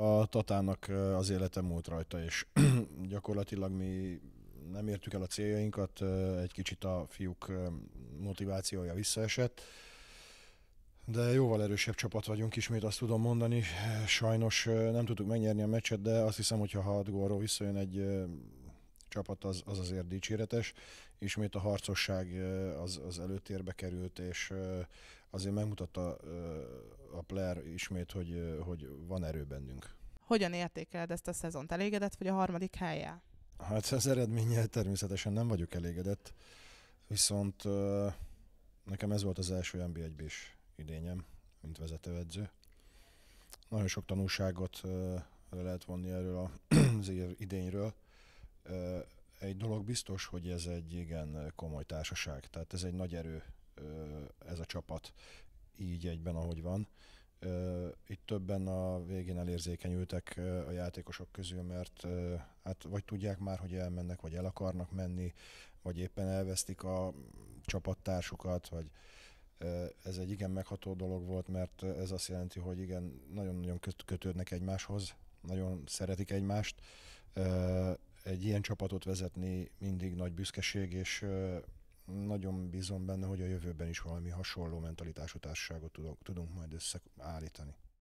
a Tatának az élete múlt rajta, és gyakorlatilag mi nem értük el a céljainkat, egy kicsit a fiúk motivációja visszaesett, de jóval erősebb csapat vagyunk, ismét azt tudom mondani. Sajnos nem tudtuk megnyerni a meccset, de azt hiszem, hogy ha 6 gólról visszajön egy csapat az, az azért dicséretes. Ismét a harcosság az, az előtérbe került, és azért megmutatta a player ismét, hogy, hogy van erő bennünk. Hogyan értékeled ezt a szezont? Elégedett vagy a harmadik helyjel? Hát az eredménnyel természetesen nem vagyok elégedett, viszont nekem ez volt az első mb 1 s idényem, mint vezetőedző. Nagyon sok tanulságot lehet vonni erről az idényről egy dolog biztos, hogy ez egy igen komoly társaság, tehát ez egy nagy erő ez a csapat így egyben, ahogy van. Itt többen a végén elérzékenyültek a játékosok közül, mert hát vagy tudják már, hogy elmennek, vagy el akarnak menni, vagy éppen elvesztik a csapattársukat, vagy ez egy igen megható dolog volt, mert ez azt jelenti, hogy igen, nagyon-nagyon kötődnek egymáshoz, nagyon szeretik egymást, egy ilyen csapatot vezetni mindig nagy büszkeség, és nagyon bízom benne, hogy a jövőben is valami hasonló mentalitású társaságot tudunk majd összeállítani.